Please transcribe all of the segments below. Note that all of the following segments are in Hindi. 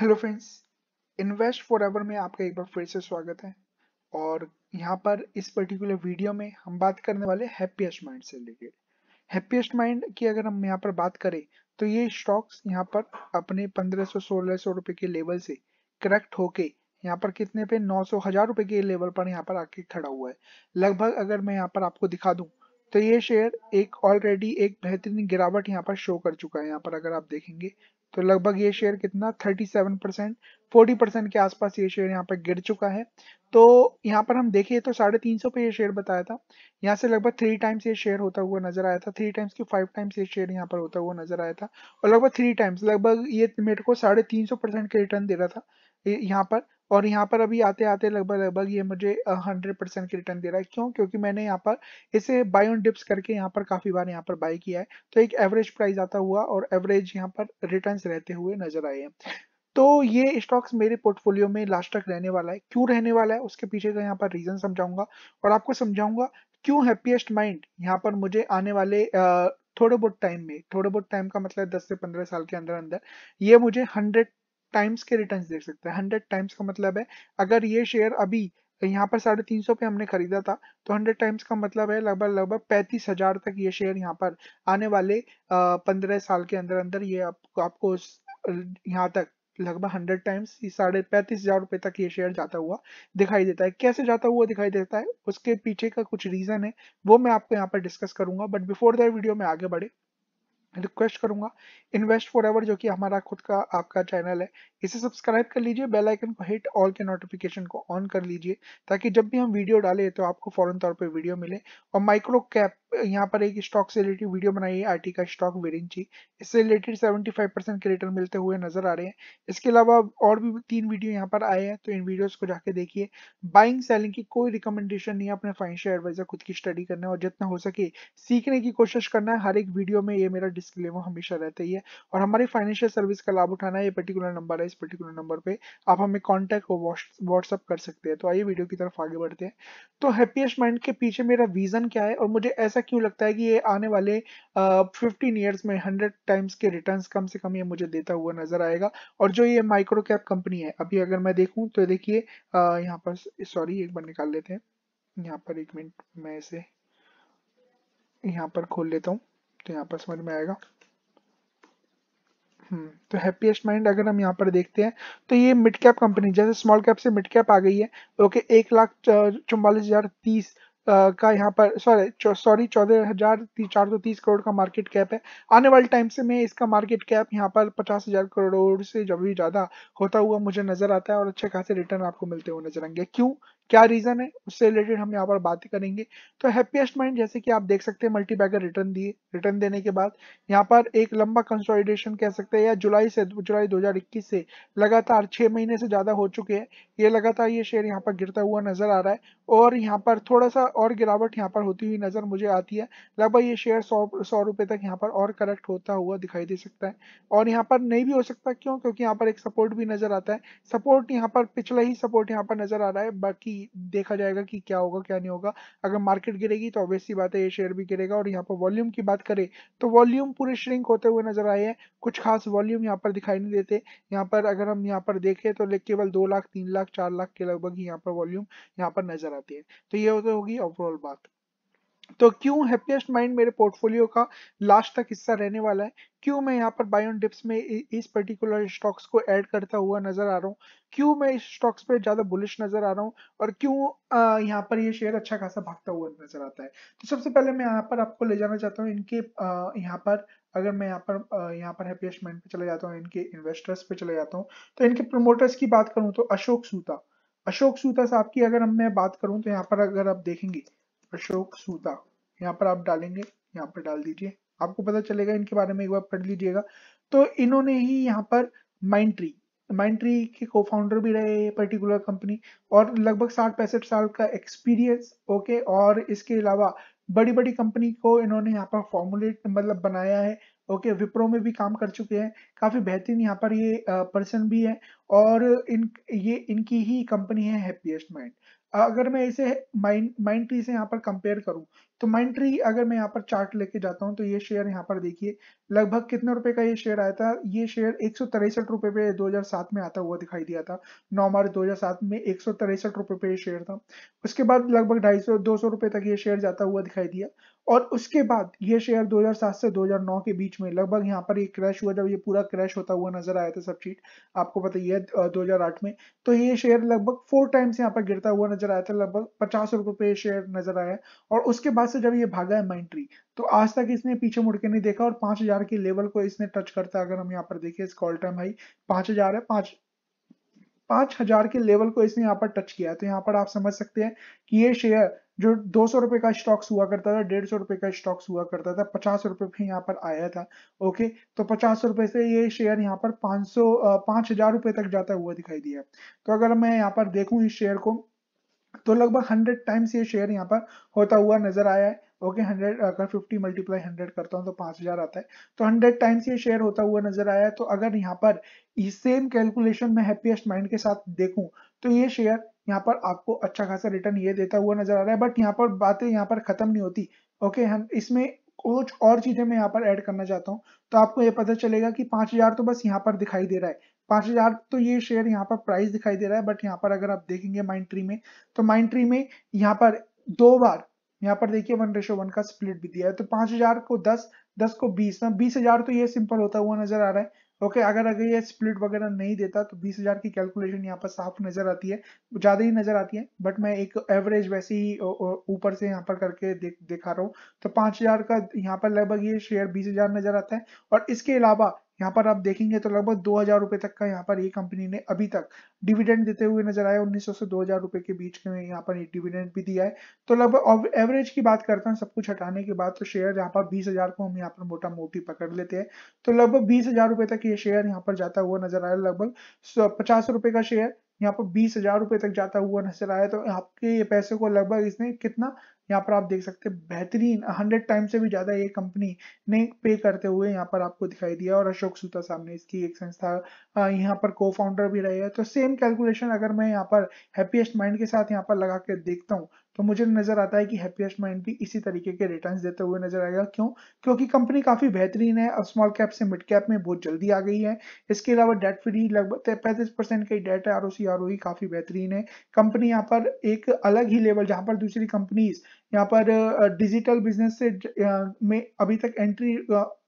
hello friends invest for ever में आपका एक बार फिर से स्वागत है और यहाँ पर इस पर्टिकुलर वीडियो में हम बात करने वाले हैप्पीएस्ट माइंड से रिलेटेड हैप्पीएस्ट माइंड की अगर हम यहाँ पर बात करें तो ये स्टॉक्स यहाँ पर अपने 1500 सौ रुपए के लेवल से करेक्ट होके यहाँ पर कितने पे नौ सौ हजार रुपए के लेवल पर यहाँ पर आके खड़ा हुआ है लगभग अगर मैं यहाँ पर आपको दिखा दूँ तो ये शेयर एक ऑलरेडी एक बेहतरीन गिरावट यहाँ पर शो कर चुका है यहाँ पर अगर आप देखेंगे तो लगभग ये शेयर कितना 37 परसेंट फोर्टी परसेंट के आसपास ये शेयर यहाँ पर गिर चुका है तो यहाँ पर हम देखें तो साढ़े तीन सौ पे ये शेयर बताया था यहाँ से लगभग थ्री टाइम्स ये शेयर होता हुआ नजर आया था थ्री टाइम्स की फाइव टाइम्स ये शेयर यहाँ पर होता हुआ नजर आया था और लगभग थ्री टाइम्स लगभग ये मेरे को साढ़े तीन सौ परसेंट के रिटर्न दे रहा था यहाँ पर और यहाँ पर अभी आते आते लगभग लगभग ये मुझे हंड्रेड परसेंट की रिटर्न दे रहा है क्यों क्योंकि मैंने यहाँ पर इसे बाय ऑन डिप्स करके यहाँ पर काफ़ी बार यहाँ पर बाय किया है तो एक एवरेज प्राइस आता हुआ और एवरेज यहाँ पर रिटर्न रहते हुए नजर आए हैं तो ये स्टॉक्स मेरे पोर्टफोलियो में लास्ट तक रहने वाला है क्यों रहने वाला है उसके पीछे का यहाँ पर रीजन समझाऊंगा और आपको समझाऊंगा क्यों हैप्पीएस्ट माइंड यहाँ पर मुझे आने वाले थोड़े बहुत टाइम में थोड़े बहुत टाइम का मतलब 10 से 15 साल के अंदर अंदर ये मुझे हंड्रेड टाइम्स के रिटर्न देख सकते हैं हंड्रेड टाइम्स का मतलब है अगर ये शेयर अभी यहाँ पर साढ़े तीन सौ पे हमने खरीदा था तो हंड्रेड टाइम्स का मतलब है लगभग लगभग पैंतीस हजार तक ये शेयर यहाँ पर आने वाले पंद्रह साल के अंदर अंदर ये आप, आपको यहाँ तक लगभग हंड्रेड टाइम्स साढ़े पैंतीस हजार रुपए तक ये शेयर जाता हुआ दिखाई देता है कैसे जाता हुआ दिखाई देता है उसके पीछे का कुछ रीजन है वो मैं आपको यहाँ पर डिस्कस करूंगा बट बिफोर दैट वीडियो में आगे बढ़े रिक्वेस्ट करूंगा इन्वेस्ट फॉर एवर जो कि हमारा खुद का आपका चैनल है इसे सब्सक्राइब कर लीजिए बेल आइकन को हिट ऑल के नोटिफिकेशन को ऑन कर लीजिए ताकि जब भी हम वीडियो डालें तो आपको फौरन तौर पे वीडियो मिले और माइक्रो कैप यहाँ पर एक स्टॉक से रिलेटेड वीडियो बनाई है आई का स्टॉक वेरेंची इससे रिलेटेड सेवेंटी परसेंट के रिटर्न मिलते हुए नजर आ रहे हैं इसके अलावा और भी तीन वीडियो यहाँ पर आए हैं तो इन वीडियो को जाके देखिए बाइंग सेलिंग की कोई रिकमेंडेशन नहीं है अपने फाइनेंशियल एडवाइजर खुद की स्टडी करना है और जितना हो सके सीखने की कोशिश करना है हर एक वीडियो में ये मेरा इसके लिए वो हमेशा रहता ही है और हमारी फाइनेंशियल सर्विस का लाभ उठाना है ये पर्टिकुलर नंबर है इस पर्टिकुलर नंबर पे आप हमें कॉन्टैक्ट को व्हाट्सअप कर सकते हैं तो आइए वीडियो की तरफ आगे बढ़ते हैं तो हैप्पीएस्ट माइंड के पीछे मेरा विजन क्या है और मुझे ऐसा क्यों लगता है कि ये आने वाले फिफ्टीन ईयर्स में हंड्रेड टाइम्स के रिटर्न कम से कम ये मुझे देता हुआ नजर आएगा और जो ये माइक्रो कैप कंपनी है अभी अगर मैं देखूँ तो देखिए यहाँ पर सॉरी एक बार निकाल लेते हैं यहाँ पर एक मिनट मैं इसे यहाँ पर खोल लेता हूँ तो यहाँ पर समझ में आएगा हम्म तो हैप्पीएस्ट माइंड अगर हम यहाँ पर देखते हैं तो ये मिड कैप कंपनी जैसे स्मॉल कैप से मिड कैप आ गई है ओके एक लाख चौवालीस हजार तीस का यहाँ पर सॉरी सॉरी चौदह हजार चार सौ तीस करोड़ का मार्केट कैप है आने वाले टाइम से मैं इसका मार्केट कैप यहाँ पर पचास हजार करोड़ से जब भी ज़्यादा होता हुआ मुझे नजर आता है और अच्छे खासे रिटर्न आपको मिलते हुए नजर आएंगे क्यों क्या रीजन है उससे रिलेटेड हम यहाँ पर बातें करेंगे तो हैप्पीएस्ट माइंड जैसे कि आप देख सकते हैं मल्टी बैगर रिटर्न दिए रिटर्न देने के बाद यहाँ पर एक लंबा कंसोलिडेशन कह सकते हैं या जुलाई से जुलाई 2021 से लगातार छह महीने से ज़्यादा हो चुके हैं ये लगातार ये शेयर यहाँ पर गिरता हुआ नजर आ रहा है और यहाँ पर थोड़ा सा और गिरावट यहाँ पर होती हुई नज़र मुझे आती है लगभग ये शेयर सौ सौ रुपए तक यहाँ पर और करेक्ट होता हुआ दिखाई दे सकता है और यहाँ पर नहीं भी हो सकता क्यों क्योंकि यहाँ पर एक सपोर्ट भी नज़र आता है सपोर्ट यहाँ पर पिछला ही सपोर्ट यहाँ पर नज़र आ रहा है बाकी देखा जाएगा कि क्या होगा क्या नहीं होगा अगर मार्केट गिरेगी तो ऑब्वियसली बात है ये शेयर भी गिरेगा और यहाँ पर वॉल्यूम की बात करें तो वॉल्यूम पूरे श्रिंक होते हुए नजर आए हैं कुछ खास वॉल्यूम यहाँ पर दिखाई नहीं देते यहाँ पर अगर हम यहाँ पर देखें तो केवल दो लाख तीन लाख चार लाख के लगभग यहाँ पर वॉल्यूम यहाँ पर नजर आती है तो ये होगी ओवरऑल बात तो क्यों हैप्पीएस्ट माइंड मेरे पोर्टफोलियो का लास्ट तक हिस्सा रहने वाला है क्यों मैं यहाँ पर बायोन डिप्स में इस पर्टिकुलर स्टॉक्स को ऐड करता हुआ नजर आ रहा हूँ क्यों मैं इस स्टॉक्स पे ज्यादा बुलिश नजर आ रहा हूँ और क्यों यहाँ पर ये यह शेयर अच्छा खासा भागता हुआ नजर आता है तो सबसे पहले मैं यहाँ पर आपको ले जाना चाहता हूँ इनके यहाँ पर अगर मैं यहाँ पर यहाँ पर हैप्पीएस्ट माइंड पे चले जाता हूँ इनके इन्वेस्टर्स पे चले जाता हूँ तो इनके प्रमोटर्स की बात करूँ तो अशोक सूता अशोक सूता साहब की अगर हम मैं बात करूँ तो यहाँ पर अगर आप देखेंगे अशोक सूता यहाँ पर आप डालेंगे यहाँ पर डाल दीजिए आपको पता चलेगा इनके बारे में एक बार पढ़ लीजिएगा तो इन्होंने ही यहाँ पर माइंड ट्री माइंड ट्री के को फाउंडर भी रहे ये पर्टिकुलर कंपनी और लगभग साठ पैंसठ साल का एक्सपीरियंस ओके और इसके अलावा बड़ी बड़ी कंपनी को इन्होंने यहाँ पर फॉर्मुलेट मतलब बनाया है ओके okay, विप्रो में भी काम कर चुके हैं काफी बेहतरीन यहाँ पर ये पर्सन भी है और इन ये इनकी ही कंपनी है हैप्पीएस्ट माइंड अगर मैं इसे माइंड माइंड ट्री से यहाँ पर कंपेयर करूँ तो माइंड अगर मैं यहाँ पर चार्ट लेके जाता हूँ तो ये शेयर यहाँ पर देखिए लगभग कितने रुपए का ये शेयर आया था ये शेयर एक सौ पे 2007 में आता हुआ दिखाई दिया था 9 मार्च 2007 में एक सौ पे ये शेयर था उसके बाद लगभग ढाई सौ दो रुपए तक ये शेयर जाता हुआ दिखाई दिया और उसके बाद ये शेयर 2007 से 2009 के बीच में लगभग यहाँ पर ये क्रैश हुआ जब ये पूरा क्रैश होता हुआ नजर आया था सब चीट आपको पता ही है 2008 में तो ये शेयर लगभग फोर टाइम्स यहाँ पर गिरता हुआ नजर आया था लगभग पचास रुपए पे शेयर नजर आया और उसके बाद से जब ये भागा है माइंड ट्री तो आज तक इसने पीछे मुड़ के नहीं देखा और पांच हजार के लेवल को इसने टच करता है अगर हम यहाँ पर देखें इसका ऑल टाइम हाई हजार है पांच पांच हजार के लेवल को इसने यहाँ पर टच किया है तो यहाँ पर आप समझ सकते हैं कि ये शेयर जो दो सौ रुपए का स्टॉक्स हुआ करता था डेढ़ सौ रुपए का स्टॉक्स हुआ करता था पचास रुपए पे यहाँ पर आया था ओके तो पचास रुपए से ये शेयर यहाँ पर पांच सौ पांच हजार रुपए तक जाता हुआ दिखाई दिया तो अगर मैं यहाँ पर देखूँ इस शेयर को तो लगभग हंड्रेड टाइम्स ये शेयर यहाँ पर होता हुआ नजर आया है ओके हंड्रेड अगर फिफ्टी मल्टीप्लाई हंड्रेड करता हूँ तो पांच हजार आता है तो हंड्रेड टाइम्स ये शेयर होता हुआ नजर आया है तो अगर यहाँ पर इस सेम कैलकुलेशन में हैप्पीएस्ट माइंड के साथ देखूं तो ये शेयर यहाँ पर आपको अच्छा खासा रिटर्न ये देता हुआ नजर आ रहा है बट यहाँ पर बातें यहाँ पर खत्म नहीं होती ओके हम इसमें कुछ और चीजें मैं यहाँ पर ऐड करना चाहता हूँ तो आपको ये पता चलेगा कि पांच हजार तो बस यहाँ पर दिखाई दे रहा है पांच हजार तो ये शेयर यहाँ पर प्राइस दिखाई दे रहा है बट यहाँ पर अगर आप देखेंगे माइंड ट्री में तो माइंड ट्री में यहाँ पर दो बार यहाँ पर देखिए वन रेशो वन का स्प्लिट भी दिया है तो पांच हजार को दस दस को बीस ना बीस हजार तो ये सिंपल होता हुआ नजर आ रहा है ओके अगर अगर ये स्प्लिट वगैरह नहीं देता तो बीस हजार की कैलकुलेशन यहाँ पर साफ नजर आती है ज्यादा ही नजर आती है बट मैं एक एवरेज वैसे ही ऊपर से यहाँ पर करके देख दिखा रहा हूँ तो पांच हजार का यहाँ पर लगभग ये शेयर बीस हजार नजर आता है और इसके अलावा यहाँ पर आप देखेंगे तो लगभग दो हजार रुपए तक का यहाँ पर ये कंपनी ने अभी तक डिविडेंड देते हुए नजर आया 1900 से दो हजार रुपए के बीच में यहाँ पर डिविडेंड भी दिया है तो लगभग एवरेज की बात करते हैं सब कुछ हटाने के बाद तो शेयर यहाँ पर बीस हजार को हम यहाँ पर मोटा मोटी पकड़ लेते हैं तो लगभग बीस हजार रुपए तक ये शेयर यहाँ पर जाता हुआ नजर आया लगभग पचास रुपए का शेयर यहाँ पर बीस हजार रुपए तक जाता हुआ नजर आया तो आपके ये पैसे को लगभग इसने कितना यहाँ पर आप देख सकते हैं बेहतरीन हंड्रेड टाइम से भी ज्यादा ये कंपनी ने पे करते हुए यहाँ पर आपको दिखाई दिया और अशोक सूता सामने इसकी एक संस्था यहाँ पर को फाउंडर भी रहे हैं तो सेम कैलकुलेशन अगर मैं यहाँ पर हैप्पीएस्ट माइंड के साथ यहाँ पर लगा के देखता हूँ तो मुझे नजर आता है कि हैप्पीएस्ट माइंड भी इसी तरीके के रिटर्न्स देते हुए नजर आएगा क्यों क्योंकि कंपनी काफी बेहतरीन है अब स्मॉल कैप से मिड कैप में बहुत जल्दी आ गई है इसके अलावा डेट फ्री लगभग पैंतीस परसेंट का डेट है आर ओ e काफी बेहतरीन है कंपनी यहाँ पर एक अलग ही लेवल जहां पर दूसरी कंपनीज यहाँ पर डिजिटल बिजनेस से में अभी तक एंट्री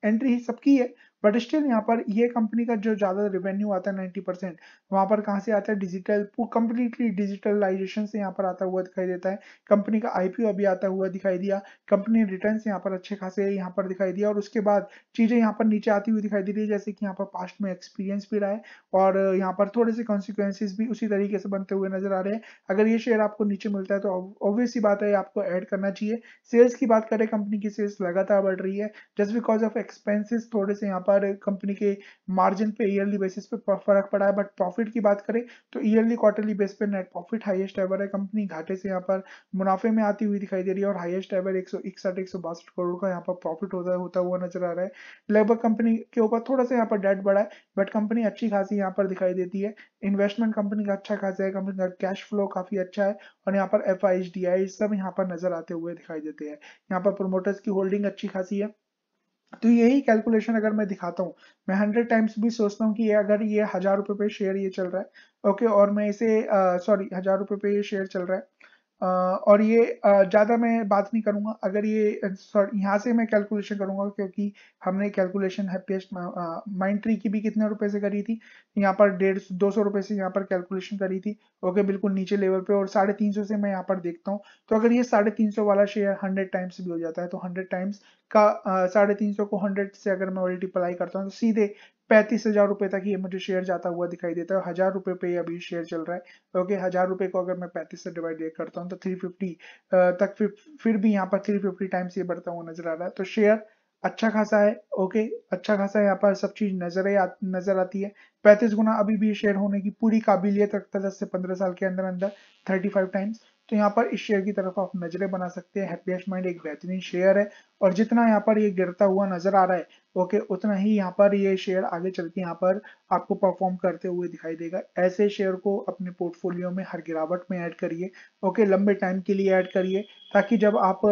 एंट्री ही सबकी है बट स्टिल यहाँ पर ये कंपनी का जो ज़्यादा रेवेन्यू आता है नाइनटी परसेंट वहां पर कहाँ से आता है डिजिटल कंप्लीटली डिजिटलाइजेशन से यहाँ पर आता हुआ दिखाई देता है कंपनी का आईपीओ अभी आता हुआ दिखाई दिया कंपनी रिटर्न यहाँ पर अच्छे खासे यहाँ पर दिखाई दिया और उसके बाद चीज़ें यहाँ पर नीचे आती हुई दिखाई दे रही है जैसे कि यहाँ पर पास्ट में एक्सपीरियंस भी रहा है और यहाँ पर थोड़े से कॉन्सिक्वेंसिस भी उसी तरीके से बनते हुए नजर आ रहे हैं अगर ये शेयर आपको नीचे मिलता है तो ही बात है आपको ऐड करना चाहिए सेल्स की बात करें कंपनी की सेल्स लगातार बढ़ रही है जस्ट बिकॉज ऑफ एक्सपेंसिस थोड़े से यहाँ पर पर कंपनी के मार्जिन पे ईयरली बेसिस पे फर्क पड़ा है बट प्रॉफिट की बात करें तो ईयरली क्वार्टरली बेस पे नेट प्रॉफिट हाईएस्ट एवर है कंपनी घाटे से यहाँ पर मुनाफे में आती हुई दिखाई दे रही है और हाईएस्ट एवर एक सौ इकसठ एक सौ बासठ करोड़ का यहाँ पर प्रॉफिट होता होता हुआ नजर आ रहा है लगभग कंपनी के ऊपर थोड़ा सा यहाँ पर डेट बढ़ा है बट कंपनी अच्छी खासी यहाँ पर दिखाई देती है इन्वेस्टमेंट कंपनी का अच्छा खासा है कंपनी का कैश फ्लो काफी अच्छा है और यहाँ पर एफ आई सब यहाँ पर नजर आते हुए दिखाई देते हैं यहाँ पर प्रोमोटर्स की होल्डिंग अच्छी खासी है तो यही कैलकुलेशन अगर मैं दिखाता हूँ मैं हंड्रेड टाइम्स भी सोचता हूँ कि ये अगर ये हजार रुपये पे शेयर ये चल रहा है ओके और मैं इसे सॉरी हजार रुपये पे ये शेयर चल रहा है और ये ज़्यादा मैं बात नहीं करूंगा अगर ये सॉरी यहाँ से मैं कैलकुलेशन करूंगा क्योंकि हमने कैलकुलेशन हैप्पीएस्ट माइंड ट्री की भी कितने रुपए से करी थी यहाँ पर डेढ़ दो सौ रुपए से यहाँ पर कैलकुलेशन करी थी ओके बिल्कुल नीचे लेवल पे और साढ़े तीन सौ से मैं यहाँ पर देखता हूँ तो अगर ये साढ़े तीन सौ वाला शेयर हंड्रेड टाइम्स भी हो जाता है तो हंड्रेड टाइम्स का साढ़े तीन सौ को हंड्रेड से अगर मैं मल्टीप्लाई करता हूँ तो सीधे पैंतीस हजार रुपए तक ये मुझे शेयर जाता हुआ दिखाई देता है हजार रुपए पे अभी शेयर चल रहा है ओके हजार रुपए को अगर मैं पैंतीस से डिवाइड करता हूँ तो थ्री फिफ्टी तक फिर, फिर भी यहाँ पर थ्री फिफ्टी टाइम्स ये बढ़ता हुआ नजर आ रहा है तो शेयर अच्छा खासा है ओके अच्छा खासा यहाँ पर सब चीज नजर आ, नजर आती है पैंतीस गुना अभी भी शेयर होने की पूरी काबिलियत रखता है दस से पंद्रह साल के अंदर अंदर थर्टी फाइव टाइम्स तो यहाँ पर इस शेयर की तरफ आप नजरें बना सकते हैं हैप्पीएस्ट माइंड एक बेहतरीन शेयर है और जितना यहाँ पर ये गिरता हुआ नजर आ रहा है ओके okay, उतना ही यहाँ पर ये शेयर आगे चल के यहाँ पर आपको परफॉर्म करते हुए दिखाई देगा ऐसे शेयर को अपने पोर्टफोलियो में हर गिरावट में ऐड करिए ओके okay, लंबे टाइम के लिए ऐड करिए ताकि जब आप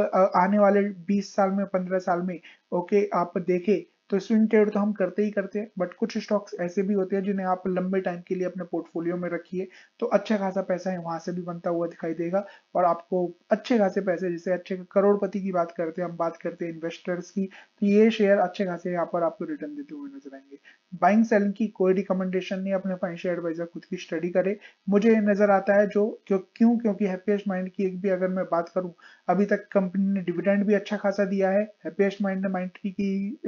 आने वाले 20 साल में 15 साल में ओके okay, आप देखें तो स्विंग ट्रेड तो हम करते ही करते हैं बट कुछ स्टॉक्स ऐसे भी होते हैं जिन्हें आप लंबे टाइम के लिए अपने पोर्टफोलियो में रखिए तो अच्छा खासा पैसा है वहां से भी बनता हुआ दिखाई देगा और आपको अच्छे खासे पैसे जैसे अच्छे करोड़पति की बात करते हैं हम बात करते हैं इन्वेस्टर्स की तो ये शेयर अच्छे खासे यहाँ पर आपको रिटर्न देते हुए नजर आएंगे बाइंग सेलिंग की कोई रिकमेंडेशन नहीं अपने फाइनेंशियल एडवाइजर खुद की स्टडी करे मुझे नजर आता है जो क्यों क्यों क्योंकि हैप्पीएस्ट माइंड की एक भी अगर मैं बात करूं अभी तक कंपनी ने डिविडेंड भी अच्छा खासा दिया है हैप्पीएस्ट माइंड ने माइंड की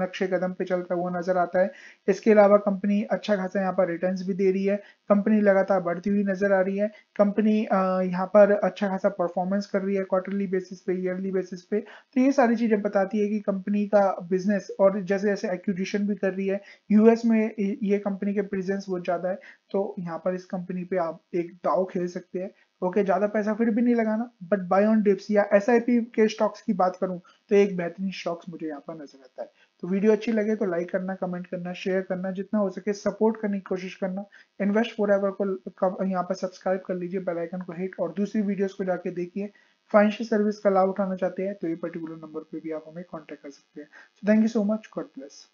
नक्शे कदम पे चलता हुआ नजर आता है इसके अलावा कंपनी अच्छा खासा यहाँ पर रिटर्न भी दे रही है कंपनी लगातार बढ़ती हुई नजर आ रही है कंपनी यहाँ पर अच्छा खासा परफॉर्मेंस कर रही है क्वार्टरली बेसिस पे ईयरली बेसिस पे तो ये सारी चीजें बताती है कि कंपनी का बिजनेस और जैसे जैसे एक्विजिशन भी कर रही है यूएस में ये कंपनी के प्रेजेंस बहुत ज्यादा है तो यहाँ पर इस कंपनी पे आप एक दाव खेल सकते हैं ओके okay, ज्यादा पैसा फिर भी नहीं लगाना बट बाय ऑन डिप्स या एस के स्टॉक्स की बात करूं तो एक बेहतरीन स्टॉक्स मुझे यहाँ पर नजर आता है तो वीडियो अच्छी लगे तो लाइक करना कमेंट करना शेयर करना जितना हो सके सपोर्ट करने की कोशिश करना इन्वेस्ट फॉर एवर को यहाँ पर सब्सक्राइब कर लीजिए बेल आइकन को हिट और दूसरी वीडियोस को जाके देखिए फाइनेंशियल सर्विस का लाभ उठाना चाहते हैं तो ये पर्टिकुलर नंबर पे भी आप हमें कॉन्टेक्ट कर सकते हैं thank you so much God bless